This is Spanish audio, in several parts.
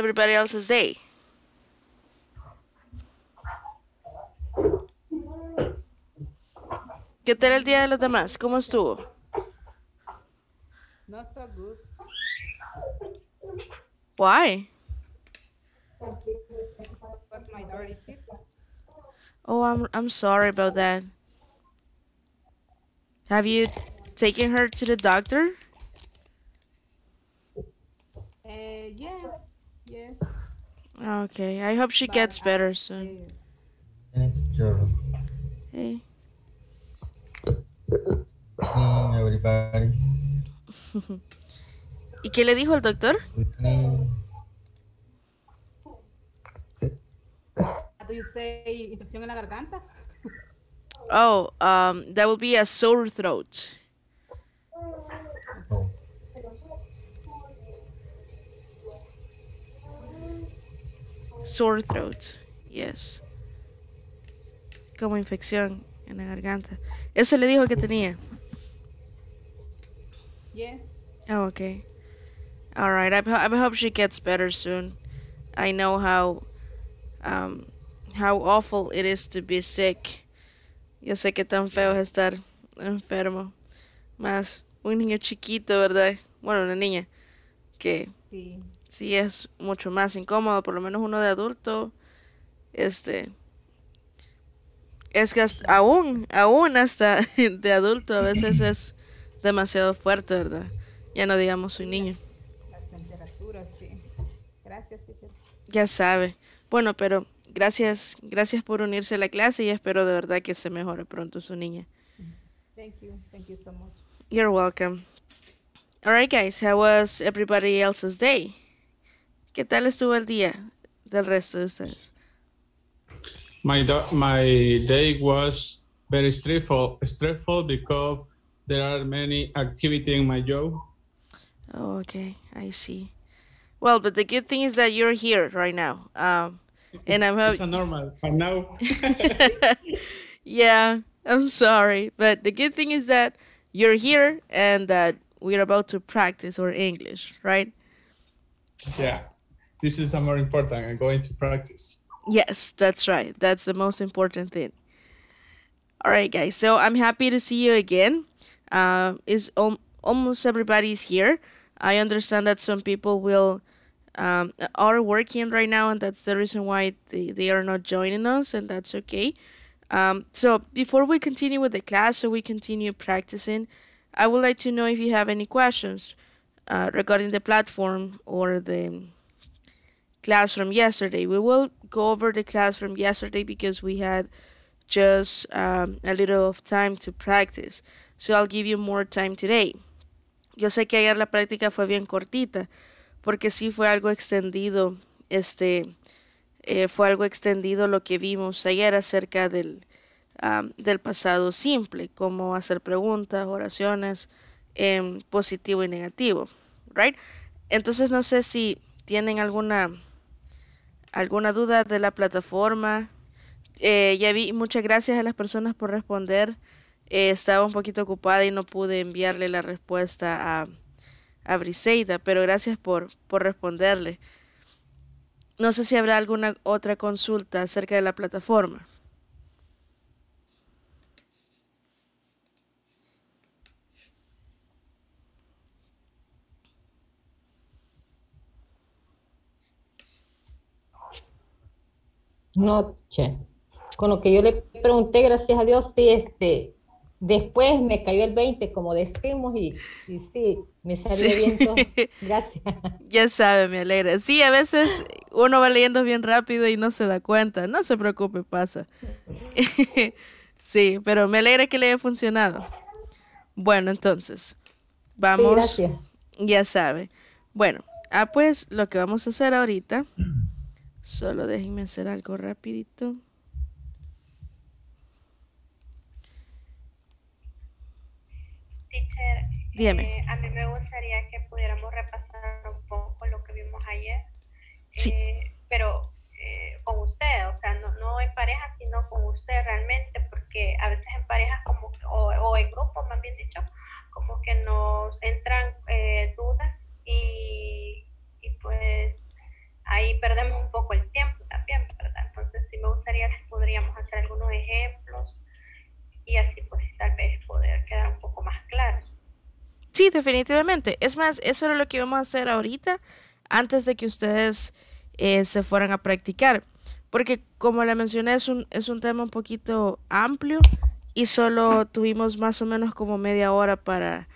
everybody else's day. ¿Qué tal el día de los demás? ¿Cómo estuvo? Not so good. Why? Oh, I'm I'm sorry about that. Have you taken her to the doctor? Uh, yeah. Okay, I hope she gets better soon. Hey. Hey, everybody. ¿Y qué le dijo el doctor? you say infección en la garganta? Oh, um, that will be a sore throat. Sore throat, yes. Como infección en la garganta. Eso le dijo que tenía. Yeah. Oh, okay. All right. I, I hope she gets better soon. I know how um, how awful it is to be sick. Yo sé que tan feo es estar enfermo. Más un niño chiquito, ¿verdad? Bueno, una niña que sí sí es mucho más incómodo, por lo menos uno de adulto, este, es que aún, aún hasta de adulto a veces es demasiado fuerte, ¿verdad? Ya no digamos su niño. Gracias, Ya sabe. Bueno, pero gracias, gracias por unirse a la clase y espero de verdad que se mejore pronto su niña. Thank you, thank you so much. You're welcome. All right, guys, how was everybody else's day? ¿Qué tal estuvo el día del resto de ustedes? My, my day was very stressful, stressful because there are many activity in my job. Oh, okay, I see. Well, but the good thing is that you're here right now. Um, and I'm it's a normal. for now. yeah, I'm sorry, but the good thing is that you're here and that we're about to practice our English, right? Yeah this is the more important and going to practice yes that's right that's the most important thing all right guys so i'm happy to see you again uh, is al- almost everybody's here i understand that some people will um, are working right now and that's the reason why they, they are not joining us and that's okay um, so before we continue with the class so we continue practicing i would like to know if you have any questions uh, regarding the platform or the class from yesterday. We will go over the class yesterday because we had just um, a little of time to practice. So I'll give you more time today. Yo sé que ayer la práctica fue bien cortita porque sí fue algo extendido, este, eh, fue algo extendido lo que vimos ayer acerca del, um, del pasado simple, como hacer preguntas, oraciones, en em, positivo y negativo, right? Entonces no sé si tienen alguna alguna duda de la plataforma. Eh, ya vi, muchas gracias a las personas por responder. Eh, estaba un poquito ocupada y no pude enviarle la respuesta a, a Briseida, pero gracias por, por responderle. No sé si habrá alguna otra consulta acerca de la plataforma. noche. Con lo que yo le pregunté, gracias a Dios, sí, este, después me cayó el 20, como decimos, y, sí, me salió bien todo. Gracias. Ya sabe, me alegra. Sí, a veces uno va leyendo bien rápido y no se da cuenta. No se preocupe, pasa. sí, pero me alegra que le haya funcionado. Bueno, entonces, vamos. gracias. Ya sabe. Bueno, ah, pues lo que vamos a hacer ahorita Solo déjenme hacer algo rapidito. Teacher, eh, a mí me gustaría que pudiéramos repasar un poco lo que vimos ayer. Eh, pero eh, con usted, o sea, no, no en pareja, sino con usted realmente definitivamente. Es más, eso era lo que vamos a hacer ahorita antes de que ustedes eh, se fueran a practicar. Porque como le mencioné, es un, tema un poquito amplio y solo tuvimos más o menos como media hora para,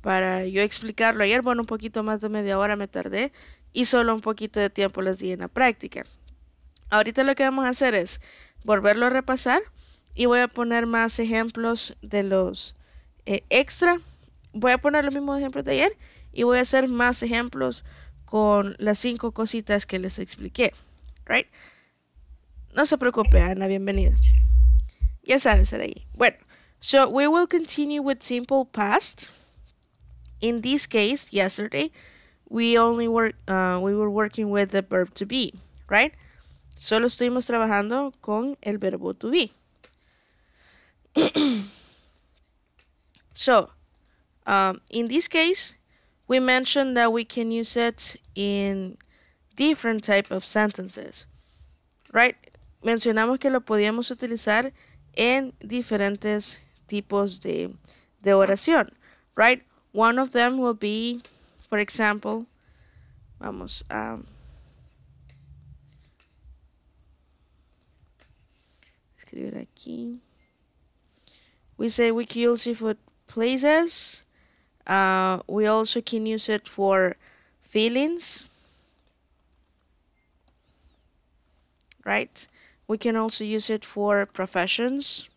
para yo explicarlo. Ayer, bueno, un poquito más de media hora me tardé y solo un poquito de tiempo les di en la práctica. Ahorita lo que vamos a hacer es volverlo a repasar y voy a poner más ejemplos de los eh, extra voy a poner los mismos ejemplos de ayer y voy a hacer más ejemplos con las cinco cositas que les expliqué, right? No se preocupe, Ana, bienvenida. Ya sabes, ahí. Bueno, so we will continue with simple past. In this case, yesterday, we only work, uh, we were working with the verb to be, right? Solo estuvimos trabajando con el verbo to be. so, Um, in this case, we mentioned that we can use it in different type of sentences, right? Mencionamos que lo podíamos utilizar en diferentes tipos de, de oración, right? One of them will be, for example, vamos a... Um, escribir aquí. We say we could use it for places. Uh, we also can use it for feelings, right? We can also use it for professions.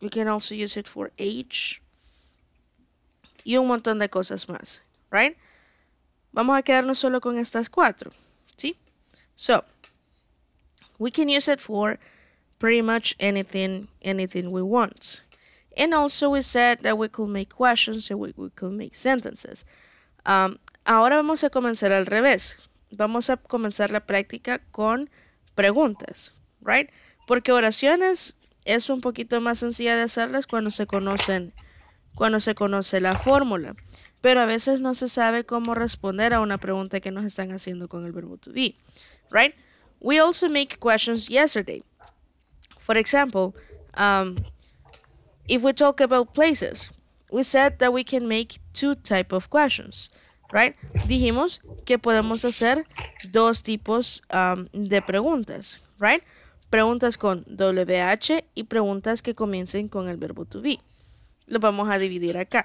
We can also use it for age. Y un montón de cosas más, right? Vamos a quedarnos solo con estas cuatro, ¿sí? So, we can use it for pretty much anything, anything we want. And also we said that we could make questions and we, could make sentences. Um, ahora vamos a comenzar al revés. Vamos a comenzar la práctica con preguntas, right? Porque oraciones es un poquito más sencilla de hacerlas cuando se conocen, cuando se conoce la fórmula. Pero a veces no se sabe cómo responder a una pregunta que nos están haciendo con el verbo to be, right? We also make questions yesterday. For example, um, if we talk about places, we said that we can make two type of questions, right? Dijimos que podemos hacer dos tipos um, de preguntas, right? Preguntas con WH y preguntas que comiencen con el verbo to be. Lo vamos a dividir acá.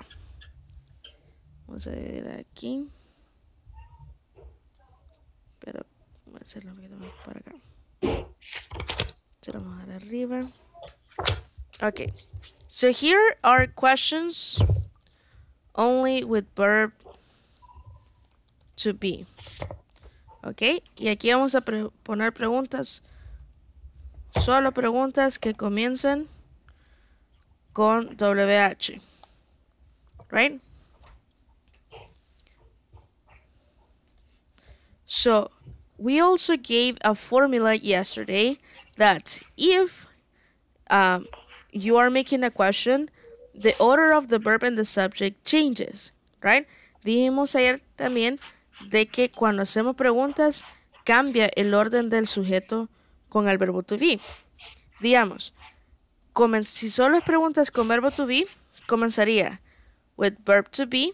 Vamos a dividir aquí. Pero voy a hacerlo un poquito más para acá. Se lo vamos a dar arriba. Ok. So here are questions only with verb to be. Okay. Y aquí vamos a pre poner preguntas. Solo preguntas que comiencen con WH. Right? So, we also gave a formula yesterday that if um, you are making a question, the order of the verb and the subject changes, right? Dijimos ayer también de que cuando hacemos preguntas cambia el orden del sujeto con el verbo to be. Digamos, si solo es preguntas con verbo to be, comenzaría with verb to be.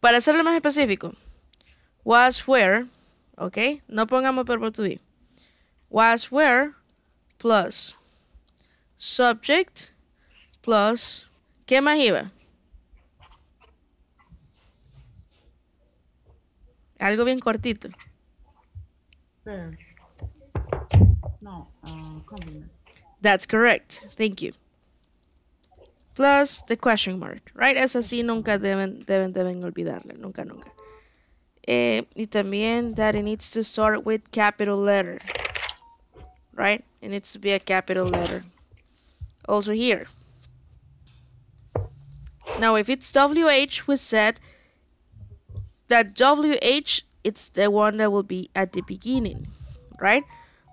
Para hacerlo más específico, was where, ¿ok? No pongamos verbo to be. Was where plus subject plus, ¿qué más iba? Algo bien cortito. No, uh, That's correct. Thank you. Plus the question mark, right? Es así, nunca deben, deben, deben olvidarle, nunca, nunca. eh, y también that it needs to start with capital letter right it needs to be a capital letter also here now if it's WH we said that WH it's the one that will be at the beginning right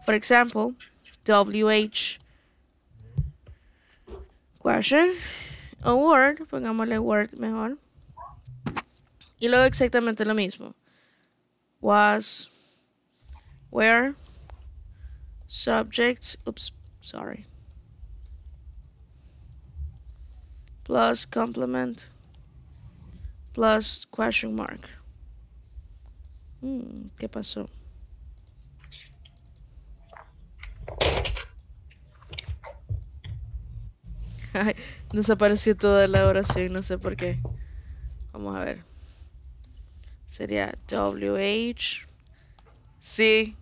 for example WH question a word pongámosle word mejor y luego exactamente lo mismo was where, subject oops sorry plus complement plus question mark hmm, ¿qué pasó? Ay, desapareció toda la oración, no sé por qué. Vamos a ver. Sería WH. Sí.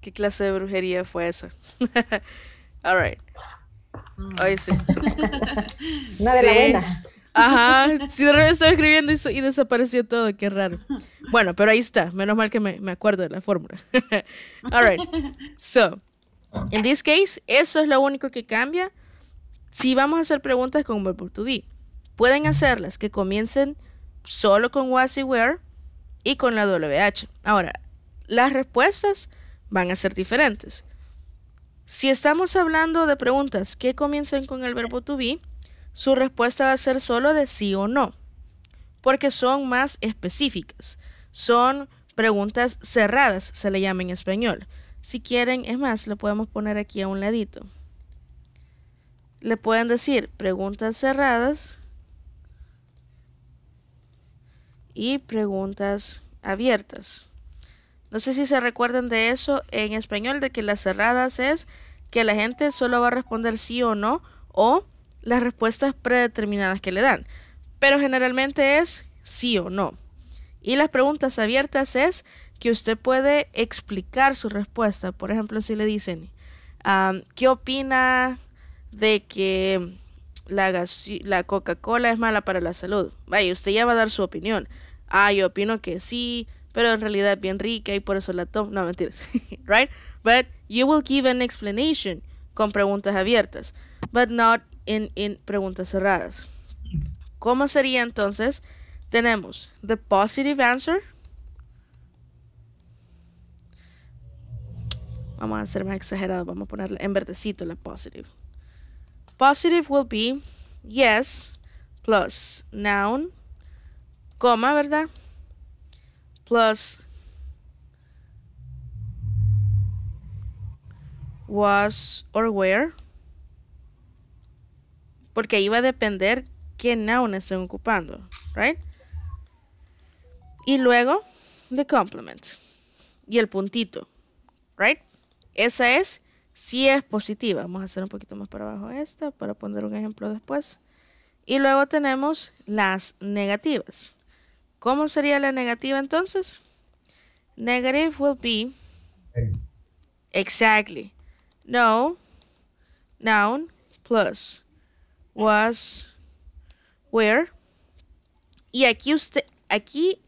¿Qué clase de brujería fue esa? All right. Mm. Ahí sí. Una de la Ajá, si de repente estaba escribiendo y, desapareció todo, qué raro. Bueno, pero ahí está, menos mal que me, acuerdo de la fórmula. All right, so, in this case, eso es lo único que cambia. Si vamos a hacer preguntas con verbo to be, pueden hacerlas que comiencen solo con was y where y con la WH. Ahora, las respuestas van a ser diferentes. Si estamos hablando de preguntas que comiencen con el verbo to be, su respuesta va a ser solo de sí o no, porque son más específicas. Son preguntas cerradas, se le llama en español. Si quieren, es más, lo podemos poner aquí a un ladito. Le pueden decir preguntas cerradas y preguntas abiertas. No sé si se recuerdan de eso en español, de que las cerradas es que la gente solo va a responder sí o no o las respuestas predeterminadas que le dan. Pero generalmente es sí o no. Y las preguntas abiertas es que usted puede explicar su respuesta. Por ejemplo, si le dicen, ¿qué opina de que la, la Coca-Cola es mala para la salud? Vaya, usted ya va a dar su opinión ah, yo opino que sí, pero en realidad es bien rica y por eso la tomo. No, mentiras. right? But you will give an explanation con preguntas abiertas, but not in, preguntas cerradas. ¿Cómo sería entonces? Tenemos the positive answer. Vamos a hacer más exagerado. vamos a ponerle en verdecito la positive. Positive will be yes plus noun coma, ¿verdad? Plus was or where. Porque ahí va a depender qué noun estén ocupando, right? Y luego the complement y el puntito, right? Esa es si es positiva. Vamos a hacer un poquito más para abajo esta para poner un ejemplo después. Y luego tenemos las negativas. ¿Cómo sería la negativa entonces? Negative will be. Exactly. No. Noun plus was where. Y aquí usted, aquí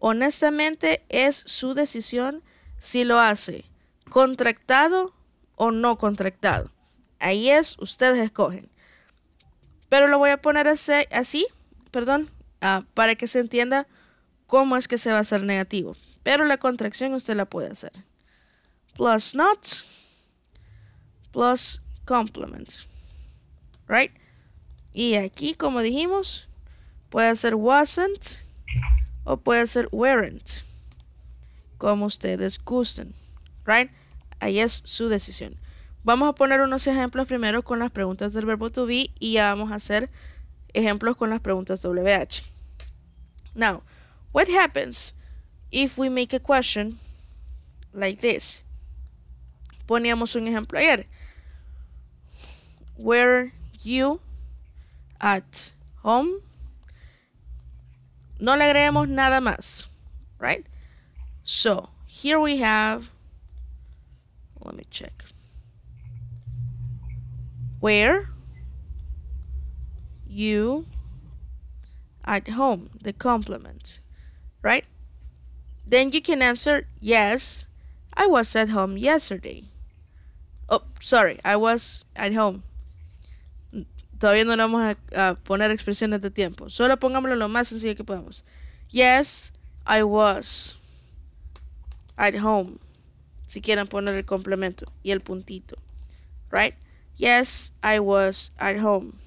honestamente es su decisión si lo hace contractado o no contractado. Ahí es, ustedes escogen. Pero lo voy a poner así, perdón, ah, para que se entienda cómo es que se va a hacer negativo. Pero la contracción usted la puede hacer. Plus not. Plus complement. Right? Y aquí, como dijimos, puede ser wasn't o puede ser weren't. Como ustedes gusten. Right? Ahí es su decisión. Vamos a poner unos ejemplos primero con las preguntas del verbo to be y ya vamos a hacer ejemplos con las preguntas WH. Now, What happens if we make a question like this? Poníamos un ejemplo ayer. Were you at home? No le agregamos nada más, right? So, here we have, let me check. Where you at home, the complement. right? Then you can answer yes, I was at home yesterday. Oh, sorry, I was at home. Todavía no le vamos a, poner expresiones de tiempo. Solo pongámoslo lo más sencillo que podamos. Yes, I was at home. Si quieren poner el complemento y el puntito. Right? Yes, I was at home.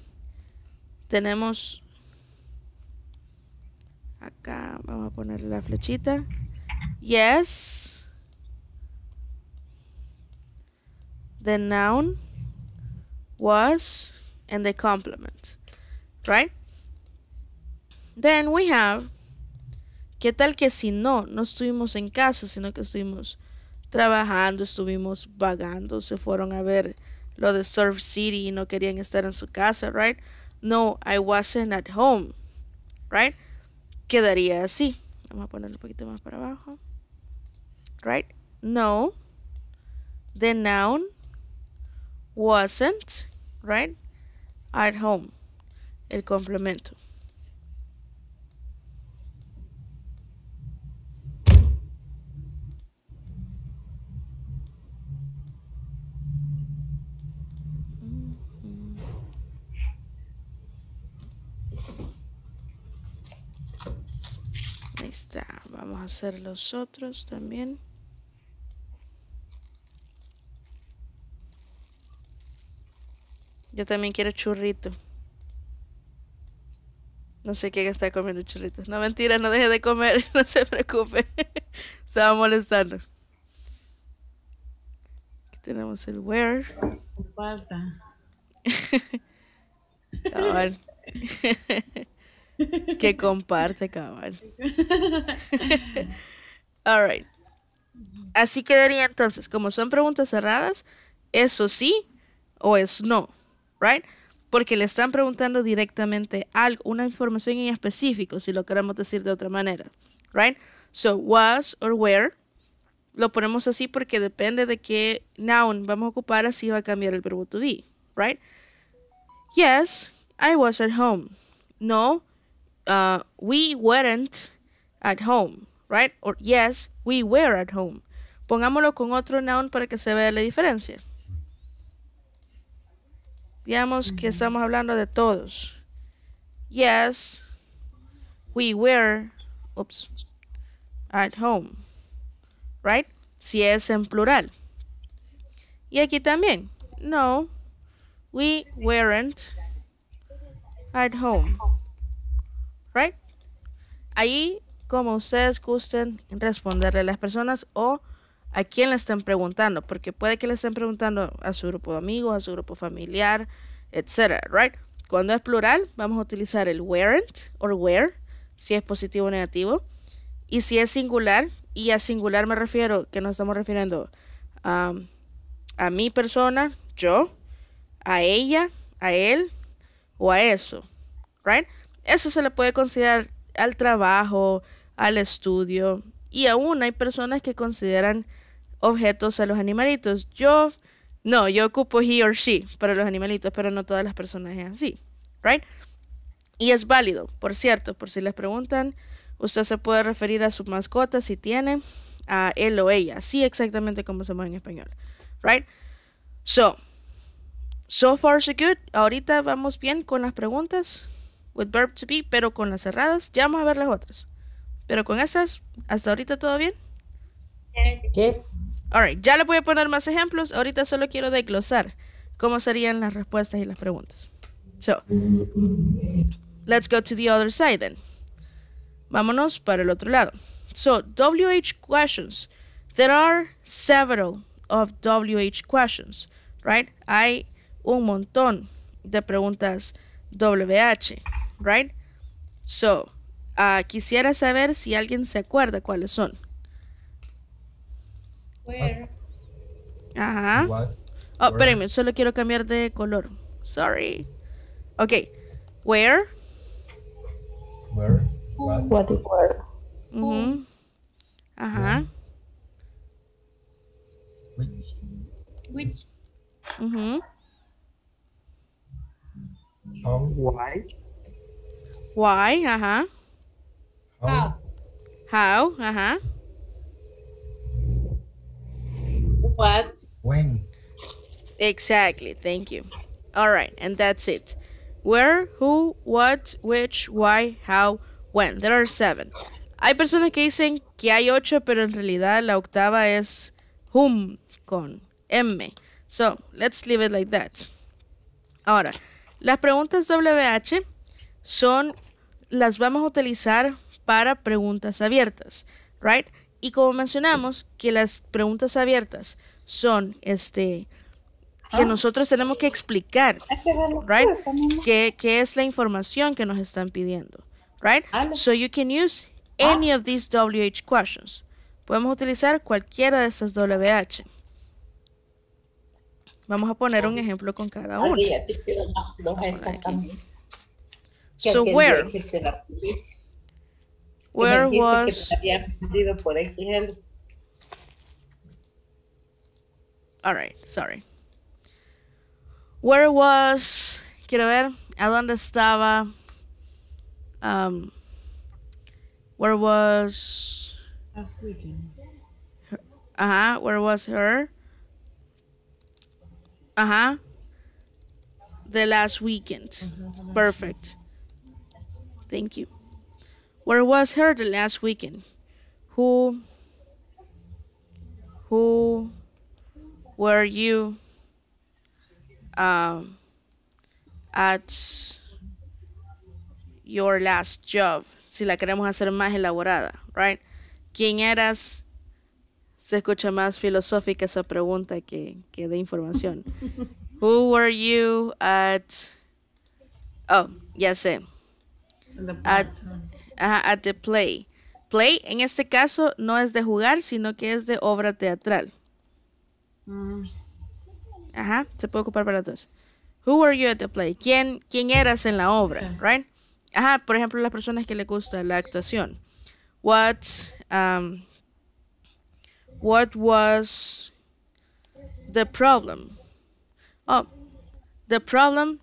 Tenemos Acá vamos a ponerle la flechita. Yes. The noun was and the complement. Right? Then we have. ¿Qué tal que si no, no estuvimos en casa, sino que estuvimos trabajando, estuvimos vagando, se fueron a ver lo de Surf City y no querían estar en su casa, right? No, I wasn't at home, right? quedaría así. Vamos a ponerlo un poquito más para abajo. Right? No. The noun wasn't, right? At home. El complemento. Vamos a hacer los otros también. Yo también quiero churrito. No sé qué está comiendo churritos. No, mentira, no deje de comer. No se preocupe. se va molestando. Aquí tenemos el where. Falta. que comparte, cabal. right Así quedaría entonces. Como son preguntas cerradas, eso sí o es no, right? Porque le están preguntando directamente algo, una información en específico, si lo queremos decir de otra manera, right? So, was or where, lo ponemos así porque depende de qué noun vamos a ocupar, así va a cambiar el verbo to be, right? Yes, I was at home. No, Uh, we weren't at home, right? Or yes, we were at home. Pongámoslo con otro noun para que se vea la diferencia. Digamos que estamos hablando de todos. Yes, we were oops, at home, right? Si es en plural. Y aquí también. No, we weren't at home ahí como ustedes gusten responderle a las personas o a quién le estén preguntando, porque puede que le estén preguntando a su grupo de amigos, a su grupo familiar, etcétera, right? Cuando es plural, vamos a utilizar el weren't o where. si es positivo o negativo. Y si es singular, y a singular me refiero, que nos estamos refiriendo um, a mi persona, yo, a ella, a él o a eso, right? Eso se le puede considerar al trabajo, al estudio. Y aún hay personas que consideran objetos a los animalitos. Yo, no, yo ocupo he or she para los animalitos, pero no todas las personas es así, ¿right? Y es válido, por cierto, por si les preguntan, usted se puede referir a su mascota si tiene, a él o ella, así exactamente como se en español, ¿right? So, so far so good. Ahorita vamos bien con las preguntas with verb to be, pero con las cerradas. Ya vamos a ver las otras. Pero con esas, hasta ahorita todo bien. Yes. right. ya le voy a poner más ejemplos. Ahorita solo quiero desglosar cómo serían las respuestas y las preguntas. So, let's go to the other side then. Vámonos para el otro lado. So, WH questions. There are several of WH questions, right? Hay un montón de preguntas WH right? So, uh, quisiera saber si alguien se acuerda cuáles son. Where? Ajá. What? Oh, espérame, solo quiero cambiar de color. Sorry. Ok. Where? Where? What? What? Where? -hmm. Ajá. Which? Which? Mm Why? Why, ajá. How. How, ajá. What. When. Exactly, thank you. All right, and that's it. Where, who, what, which, why, how, when. There are seven. Hay personas que dicen que hay ocho, pero en realidad la octava es whom con M. So, let's leave it like that. Ahora, las preguntas WH son las vamos a utilizar para preguntas abiertas, right? Y como mencionamos que las preguntas abiertas son este que ah. nosotros tenemos que explicar, ah, right? ¿Qué, es la información que nos están pidiendo, right? So you can use ah. any of these WH questions. Podemos utilizar cualquiera de estas WH. Vamos a poner un ejemplo con cada uno. So where? Where was... Alright, sorry. Where was... Quiero ver, ¿a dónde estaba? Um, where was... Last weekend. Uh-huh, where was her? Uh-huh. The last weekend. Perfect. Thank you. Where was her the last weekend? Who who were you um, at your last job? Si la queremos hacer más elaborada, right? ¿Quién eras? Se escucha más filosófica esa pregunta que, que de información. who were you at? Oh, ya sé. At, the play. Play en este caso no es de jugar, sino que es de obra teatral. Mm. Ajá, se puede ocupar para todos Who were you at the play? ¿Quién, quién eras en la obra? Right? Ajá, por ejemplo, las personas que le gusta la actuación. What, um, what was the problem? Oh, the problem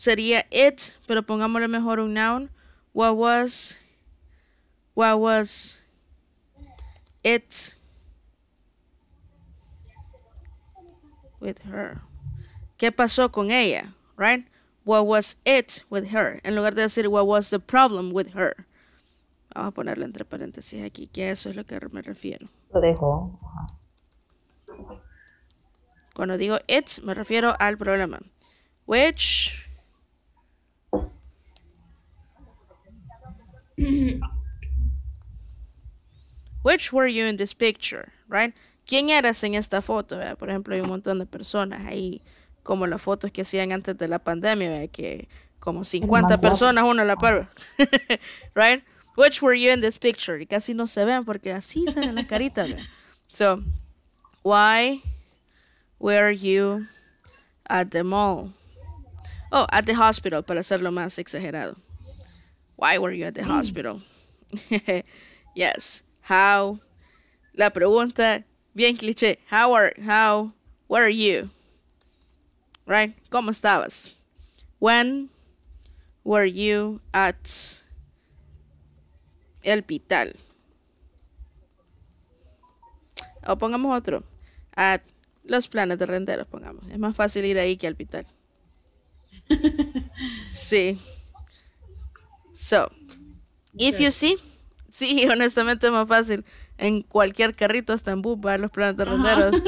sería it, pero pongámosle mejor un noun. What was, what was it with her? ¿Qué pasó con ella? Right? What was it with her? En lugar de decir what was the problem with her. Vamos a ponerle entre paréntesis aquí, que eso es lo que me refiero. Lo dejo. Cuando digo it, me refiero al problema. Which Which were you in this picture, right? ¿Quién eras en esta foto? Por ejemplo, hay un montón de personas ahí, como las fotos que hacían antes de la pandemia, que como 50 personas una la par, right? Which were you in this picture? Y casi no se ven porque así salen las caritas. ¿verdad? So, why were you at the mall? Oh, at the hospital, para hacerlo más exagerado. Why were you at the mm. hospital? yes. How? La pregunta bien cliché. How how where you? Right? ¿Cómo estabas? When were you at el hospital? O pongamos otro. At los planes de renderos, pongamos. Es más fácil ir ahí que al hospital. sí. So, if you see, sí, honestamente es más fácil. En cualquier carrito, hasta en Bumba, los planetas ronderos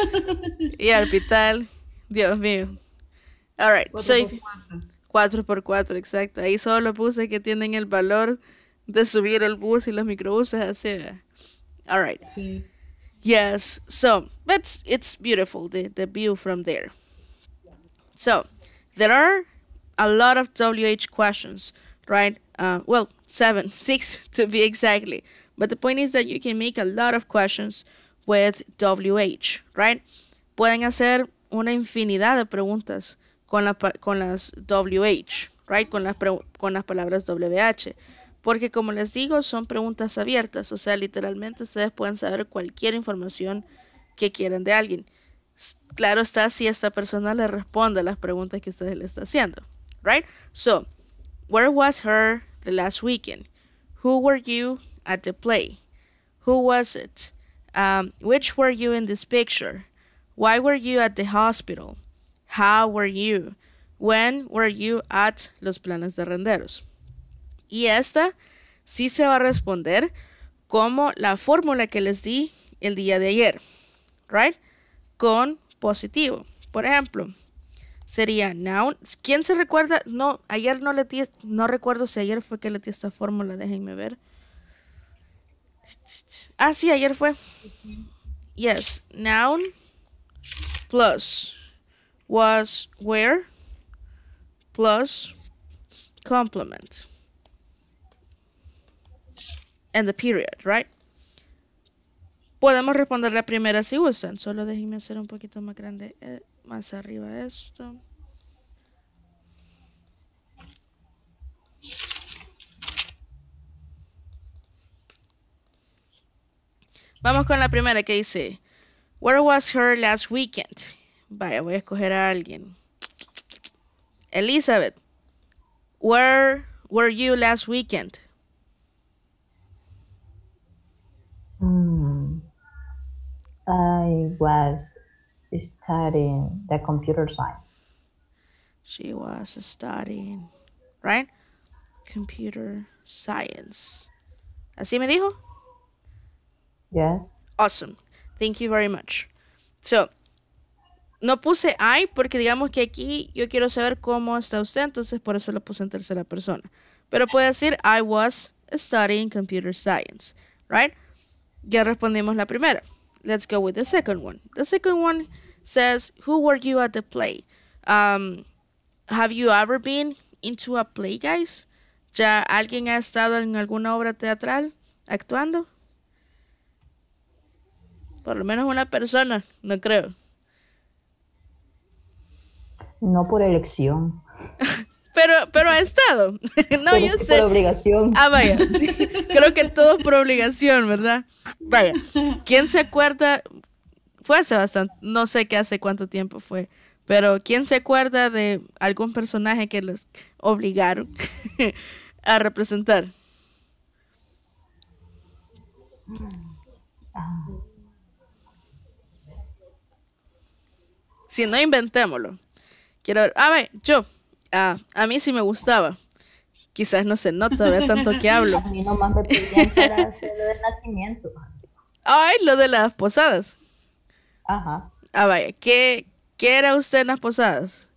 y al hospital. Dios mío. Alright, soy 4 por cuatro, exacto. Ahí solo puse que tienen el valor de subir el bus y los microbuses así. Eh. Alright. Sí. Yes, so that's it's beautiful the, the view from there. So there are a lot of WH questions, right? uh, well, seven, six to be exactly. But the point is that you can make a lot of questions with WH, right? Pueden hacer una infinidad de preguntas con, la, con las WH, right? Con las, con las palabras WH. Porque como les digo, son preguntas abiertas, o sea, literalmente ustedes pueden saber cualquier información que quieran de alguien. Claro está si esta persona le responde a las preguntas que ustedes le están haciendo, right? So, Where was her the last weekend? Who were you at the play? Who was it? Um, which were you in this picture? Why were you at the hospital? How were you? When were you at los planes de renderos? Y esta sí se va a responder como la fórmula que les di el día de ayer, right? Con positivo. Por ejemplo, sería noun. ¿Quién se recuerda? No, ayer no le di, no recuerdo si ayer fue que le di esta fórmula, déjenme ver. Ah, sí, ayer fue. Yes, noun plus was where plus complement. And the period, right? Podemos responder la primera si gustan. Solo déjenme hacer un poquito más grande, eh, más arriba esto. Vamos con la primera que dice, Where was her last weekend? Vaya, voy a escoger a alguien. Elizabeth, Where were you last weekend? Hmm. I was studying the computer science. She was studying, right? Computer science. ¿Así me dijo? Yes. Awesome. Thank you very much. So, no puse I porque digamos que aquí yo quiero saber cómo está usted, entonces por eso lo puse en tercera persona. Pero puede decir I was studying computer science, right? Ya respondimos la primera. let's go with the second one. The second one says, Who were you at the play? Um, have you ever been into a play, guys? ¿Ya alguien ha estado en alguna obra teatral actuando? Por lo menos una persona, no creo. No por elección. pero, pero ha estado. no, yo sé. Por obligación. Ah, vaya. Creo que todo por obligación, ¿verdad? Vaya. ¿Quién se acuerda? Fue hace bastante, no sé qué hace cuánto tiempo fue, pero ¿quién se acuerda de algún personaje que los obligaron a representar? Si no, inventémoslo. Quiero ver. Ah, a ver, yo. Ah, a mí sí me gustaba. Quizás no se nota, vea tanto que hablo. A mí nomás me del nacimiento. Ay, lo de las posadas. Ajá. Ah, vaya. ¿Qué, qué era usted en las posadas?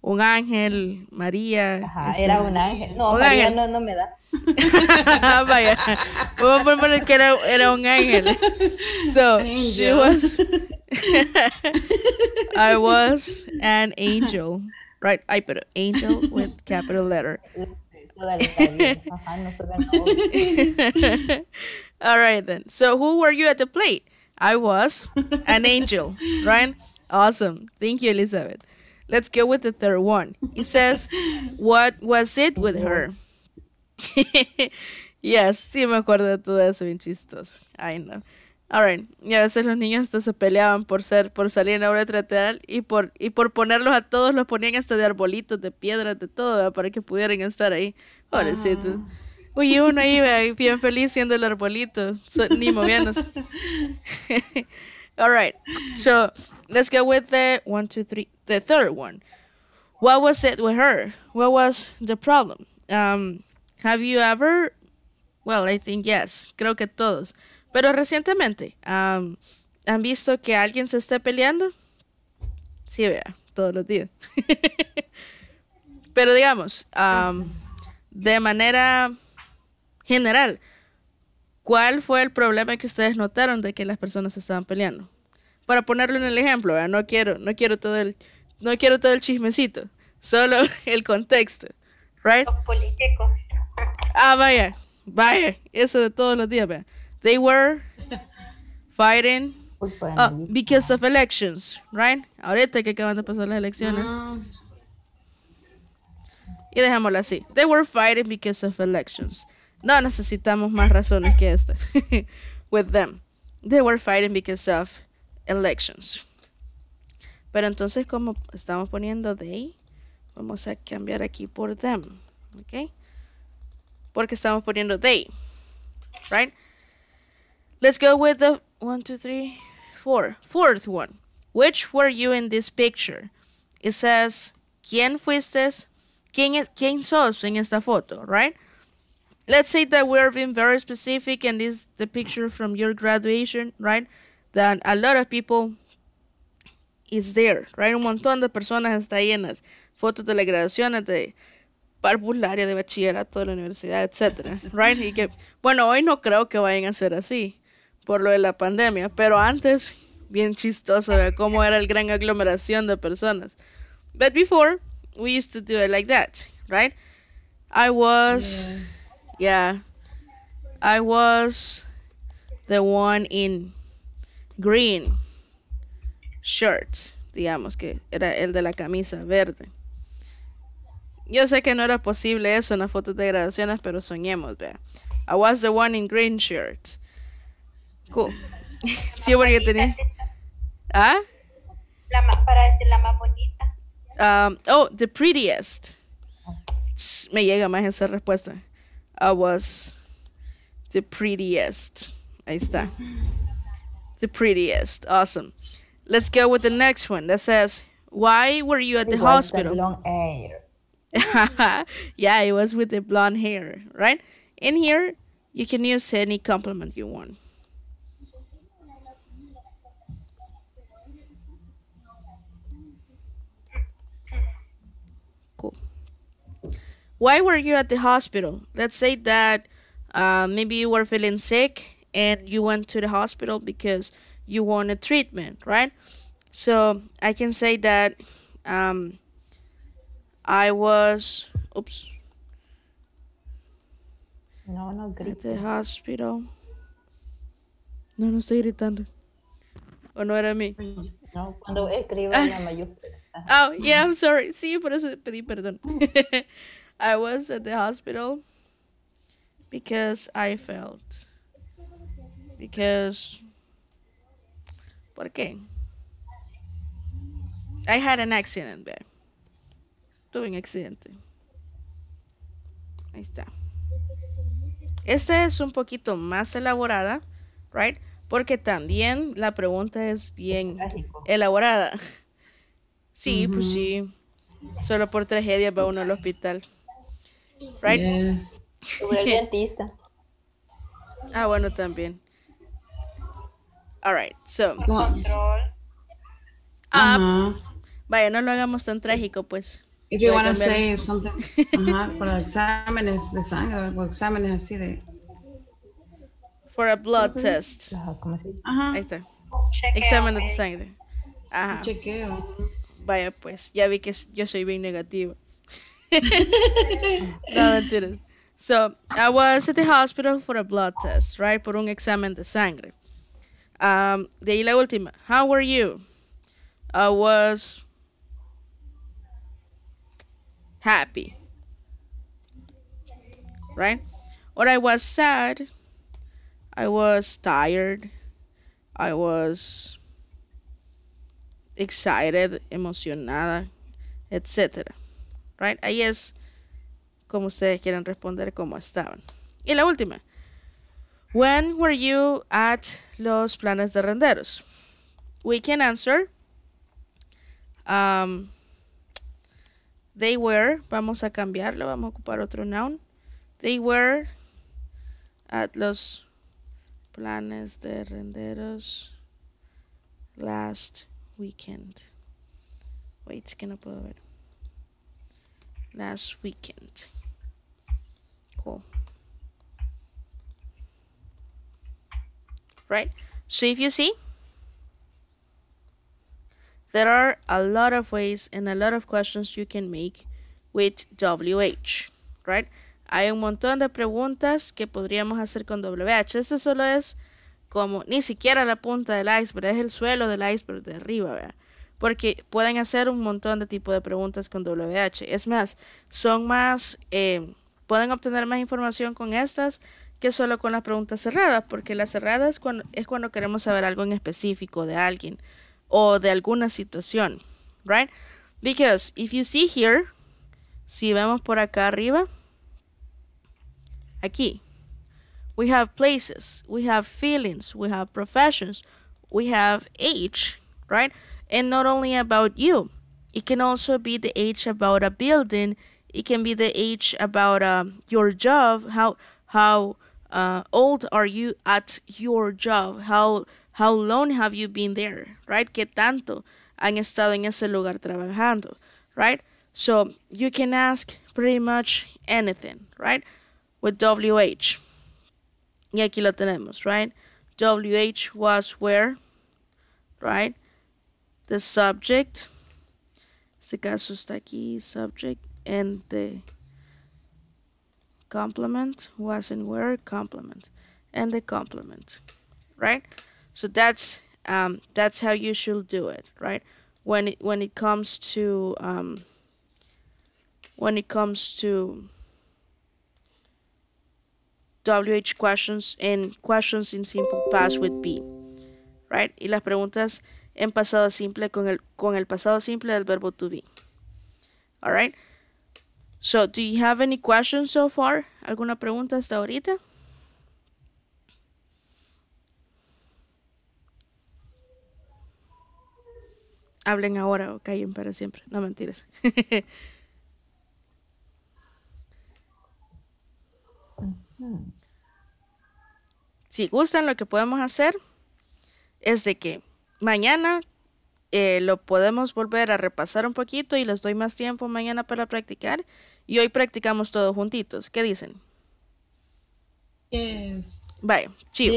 Un ángel, María. Ajá, era un ángel. No, un María No, no me da. vaya. Vamos a poner que era, era un ángel. So, she was. I was an angel. right? Ay, pero angel with capital letter. All right then. So who were you at the plate? I was an angel, right? Awesome. Thank you, Elizabeth. Let's go with the third one. It says, "What was it with her?" yes, sí me acuerdo de todo eso, bien chistoso. I know. Y a veces los niños hasta se peleaban por ser, por salir en la obra teatral y por, y por ponerlos a todos, los ponían hasta de arbolitos, de piedras, de todo, para que pudieran estar ahí. Pobrecitos. Ah. Uy, uno ahí bien feliz siendo el arbolito, ni moviéndose. right So let's go with the one, two, three, the third one. What was it with her? What was the problem? Um, have you ever? Well, I think yes. Creo que todos. Pero recientemente, ¿han visto que alguien se esté peleando? Sí, vea, todos los días. Pero digamos, de manera general, ¿cuál fue el problema que ustedes notaron de que las personas estaban peleando? Para ponerlo en el ejemplo, ¿vea? no quiero, no quiero todo el, no quiero todo el chismecito, solo el contexto, right? Ah, vaya, vaya, eso de todos los días, vea. They were fighting uh, because of elections, right? Ahorita que acaban de pasar las elecciones. Y dejémoslo así. They were fighting because of elections. No necesitamos más razones que esta. With them. They were fighting because of elections. Pero entonces, como estamos poniendo they, vamos a cambiar aquí por them. ¿Ok? Porque estamos poniendo they. Right? Let's go with the one, two, three, four. Fourth one. Which were you in this picture? It says, ¿Quién fuiste? ¿Quién, es, ¿Quién sos en esta foto? Right? Let's say that we're being very specific and this is the picture from your graduation, right? That a lot of people is there, right? Un montón de personas está llenas. Fotos de la graduación de parvularia, de bachillerato, de la universidad, etc. Right? Y que, bueno, hoy no creo que vayan a ser así. por lo de la pandemia, pero antes, bien chistoso, ¿ve? cómo era el gran aglomeración de personas. But before, we used to do it like that, right? I was, yeah, I was the one in green shirt, digamos que era el de la camisa verde. Yo sé que no era posible eso en las fotos de graduaciones, pero soñemos, vea. I was the one in green shirt. Cool. Sí, porque tenés. ¿Ah? La para decir la más bonita. Um, oh, the prettiest. Me llega más esa respuesta. I was the prettiest. Ahí está. The prettiest. Awesome. Let's go with the next one that says, Why were you at it the hospital? The yeah, it was with the blonde hair, right? In here, you can use any compliment you want. why were you at the hospital? Let's say that uh, maybe you were feeling sick and you went to the hospital because you wanted treatment, right? So I can say that um, I was, oops. No, no At the hospital. No, no estoy gritando. ¿O no era mí? No, cuando escribo en ah. la mayúscula. Oh, yeah, I'm sorry. Sí, por eso pedí perdón. I was at the hospital because I felt. Because. ¿Por qué? I had an accident there. Tuve un accidente. Ahí está. Esta es un poquito más elaborada, right? Porque también la pregunta es bien elaborada. Sí, pues sí. Solo por tragedia va uno al hospital right? Yes. dentista. Ah, bueno, también. All right. so. Control. Ah, vaya, no lo hagamos tan trágico, pues. If you want to say something, uh para exámenes de sangre o exámenes así de. For a blood test. ¿Cómo así? Ajá. Ahí está. Exámenes Examen de sangre. Ajá. Chequeo. Vaya, pues, ya vi que yo soy bien negativo. no, mentiras. So, I was at the hospital for a blood test, right? Por un examen de sangre. Um, de la última, how were you? I was happy, right? Or I was sad, I was tired, I was excited, emocionada, etc. Right? Ahí es como ustedes quieran responder cómo estaban. Y la última. When were you at los planes de renderos? We can answer. Um, they were. Vamos a cambiarlo. Vamos a ocupar otro noun. They were at los planes de renderos last weekend. Wait, que no puedo ver last weekend. Cool. Right? So if you see, there are a lot of ways and a lot of questions you can make with WH, right? Hay un montón de preguntas que podríamos hacer con WH. Este solo es como ni siquiera la punta del iceberg, es el suelo del iceberg de arriba, porque pueden hacer un montón de tipo de preguntas con WH. Es más, son más, eh, pueden obtener más información con estas que solo con las preguntas cerradas, porque las cerradas es cuando queremos saber algo en específico de alguien o de alguna situación, right? Because if you see here, si vemos por acá arriba, aquí, we have places, we have feelings, we have professions, we have age, right? and not only about you. It can also be the age about a building. It can be the age about uh, your job. How how uh, old are you at your job? How how long have you been there? Right? ¿Qué tanto han estado en ese lugar trabajando? Right? So you can ask pretty much anything, right? With WH. Y aquí lo tenemos, right? WH was where, right? the subject. Este caso está aquí, subject, and the complement, was and where, complement, and the complement, right? So that's um, that's how you should do it, right? When it when it comes to um, when it comes to WH questions and questions in simple past with be, right? Y las preguntas en pasado simple con el, con el pasado simple del verbo to be. Alright. So, do you have any questions so far? ¿Alguna pregunta hasta ahorita? Hablen ahora o callen para siempre. No mentiras. si gustan, lo que podemos hacer es de que mañana eh, lo podemos volver a repasar un poquito y les doy más tiempo mañana para practicar. Y hoy practicamos todos juntitos. ¿Qué dicen? Vaya, chivo.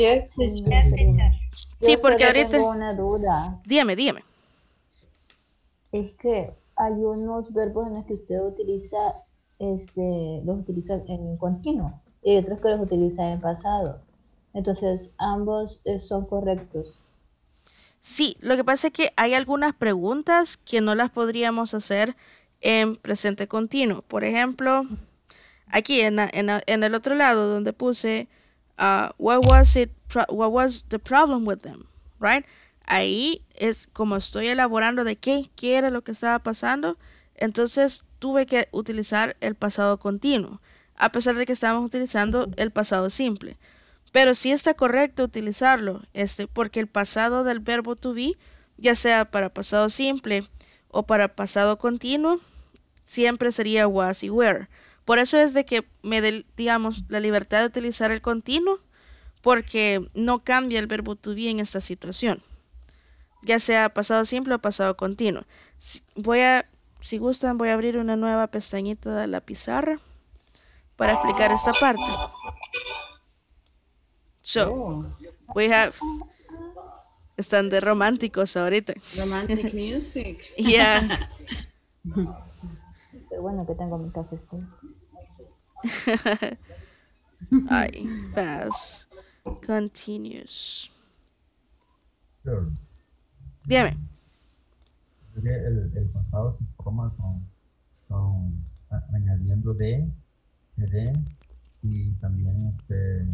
sí, porque ahorita... Tengo una Dígame, dígame. Es que hay unos verbos en los que usted utiliza, este, los utiliza en continuo y otros que los utiliza en pasado. Entonces, ambos eh, son correctos. Sí, lo que pasa es que hay algunas preguntas que no las podríamos hacer en presente continuo. Por ejemplo, aquí en, el otro lado donde puse uh, what was it what was the problem with them, right? Ahí es como estoy elaborando de qué, qué era lo que estaba pasando, entonces tuve que utilizar el pasado continuo, a pesar de que estábamos utilizando el pasado simple. Pero sí está correcto utilizarlo, este, porque el pasado del verbo to be, ya sea para pasado simple o para pasado continuo, siempre sería was y were. Por eso es de que me dé, digamos, la libertad de utilizar el continuo, porque no cambia el verbo to be en esta situación. Ya sea pasado simple o pasado continuo. voy a, si gustan, voy a abrir una nueva pestañita de la pizarra para explicar esta parte. So, oh. we have. Están de románticos ahorita. Romantic music. yeah. bueno que tengo mi café, sí. Ay, paz. Continues. Sure. El, el, pasado se forma con, con añadiendo de, de, y también este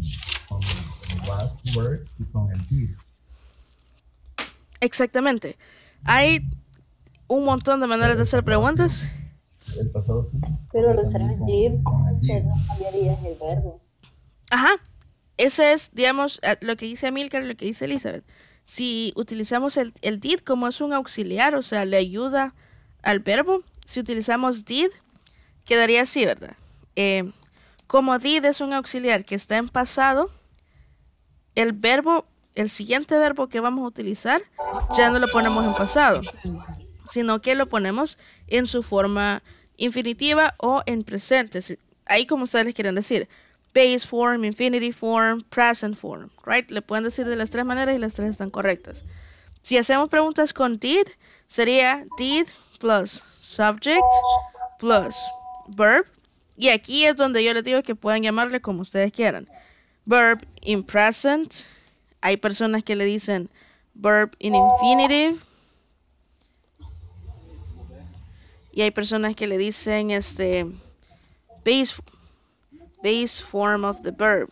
word con did. Exactamente. Hay un montón de maneras de hacer preguntas. Pero lo usarás did, pero no cambiarías el verbo. Ajá. Ese es, digamos, lo que dice y lo que dice Elizabeth. Si utilizamos el, did como es un auxiliar, o sea, le ayuda al verbo, si utilizamos did, quedaría así, ¿verdad? Eh, como did es un auxiliar que está en pasado, el verbo, el siguiente verbo que vamos a utilizar, ya no lo ponemos en pasado, sino que lo ponemos en su forma infinitiva o en presente. Ahí como ustedes les quieren decir. Base form, infinity form, present form, right? Le pueden decir de las tres maneras y las tres están correctas. Si hacemos preguntas con did, sería did plus subject plus verb y aquí es donde yo les digo que puedan llamarle como ustedes quieran. Verb in present. Hay personas que le dicen verb in infinitive. Y hay personas que le dicen este base, base form of the verb.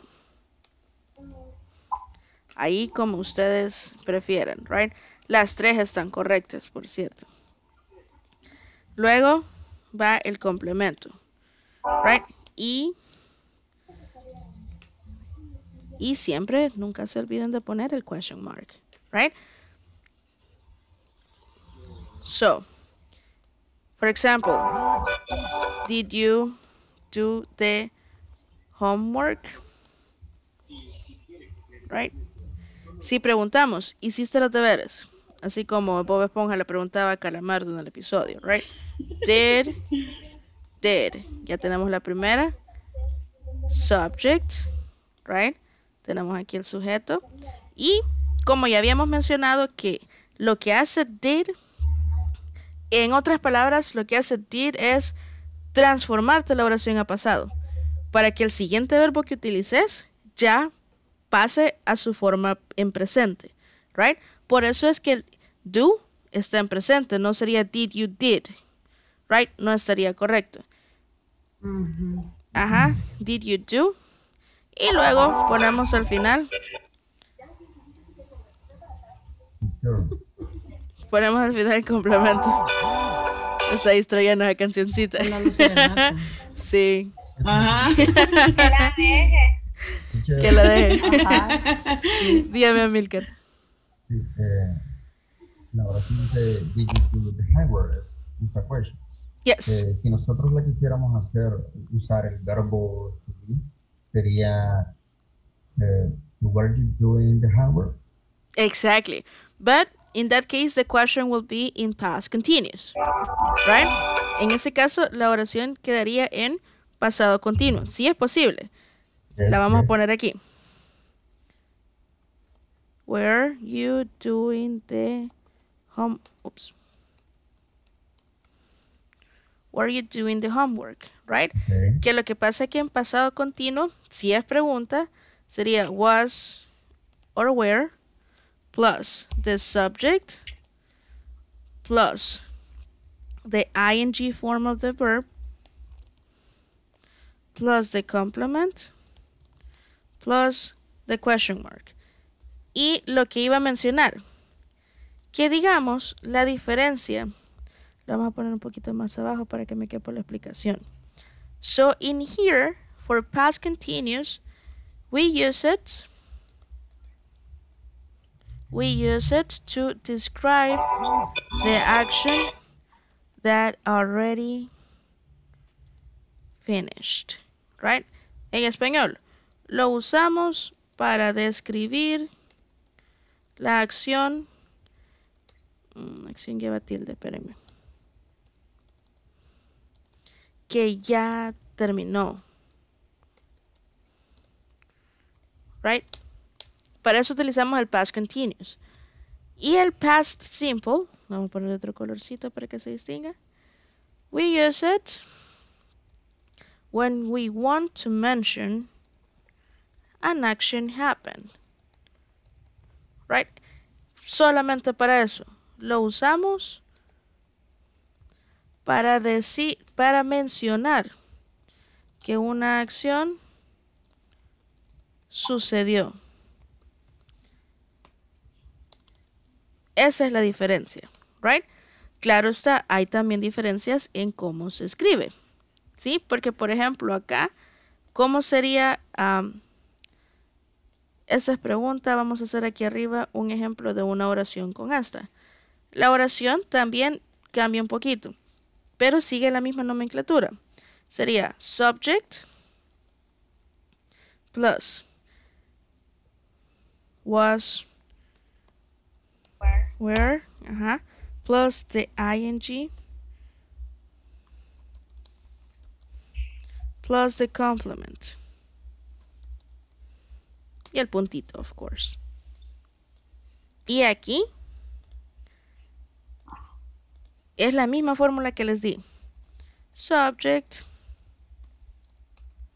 Ahí como ustedes prefieran, right? Las tres están correctas, por cierto. Luego va el complemento. Right? Y, y siempre, nunca se olviden de poner el question mark. Right? So, for example, did you do the homework? Right? Si preguntamos, ¿hiciste los deberes? Así como Bob Esponja le preguntaba a Calamardo en el episodio, right? Did did. Ya tenemos la primera. Subject, right? Tenemos aquí el sujeto. Y como ya habíamos mencionado que lo que hace did, en otras palabras, lo que hace did es transformarte la oración a pasado para que el siguiente verbo que utilices ya pase a su forma en presente, right? Por eso es que el do está en presente, no sería did you did, right? No estaría correcto. Ajá, did you do? Y luego ponemos al final. Ponemos al final el complemento. Está distrayendo la cancioncita. Sí. Ajá. Que la deje. Que Dígame a Milker. Eh, la oración de did you do the high word? It's a question. Yes. Eh, si nosotros la quisiéramos hacer usar el verbo to be, sería Where eh, were you doing the homework? Exactly. But in that case, the question will be in past continuous, right? En ese caso, la oración quedaría en pasado continuo, si es posible. la vamos a poner aquí. Were you doing the home? Oops are you doing the homework? Right? Que lo que pasa que en pasado continuo, si es pregunta, sería was or where plus the subject plus the ing form of the verb plus the complement plus the question mark. Y lo que iba a mencionar, que digamos la diferencia vamos a poner un poquito más abajo para que me quepa la explicación. So in here, for past continuous, we use it we use it to describe the action that already finished, right? En español, lo usamos para describir la acción. Mm, acción lleva tilde, espérenme. que ya terminó. Right? Para eso utilizamos el past continuous. Y el past simple, vamos a poner otro colorcito para que se distinga. We use it when we want to mention an action happened. Right? Solamente para eso. Lo usamos para decir, para mencionar que una acción sucedió. Esa es la diferencia, ¿right? Claro está, hay también diferencias en cómo se escribe, ¿sí? Porque, por ejemplo, acá, ¿cómo sería... esa es pregunta, vamos a hacer aquí arriba un ejemplo de una oración con hasta. La oración también cambia un poquito pero sigue la misma nomenclatura. Sería subject plus was where, plus the ing plus the complement y el puntito of course y aquí es la misma fórmula que les di. Subject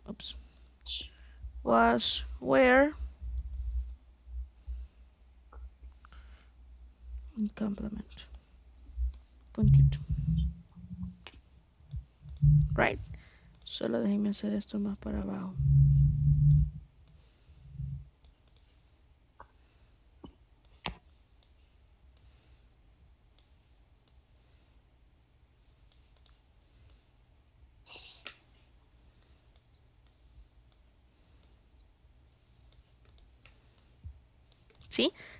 oops, was where complement puntito. Right. Solo déjenme hacer esto más para abajo.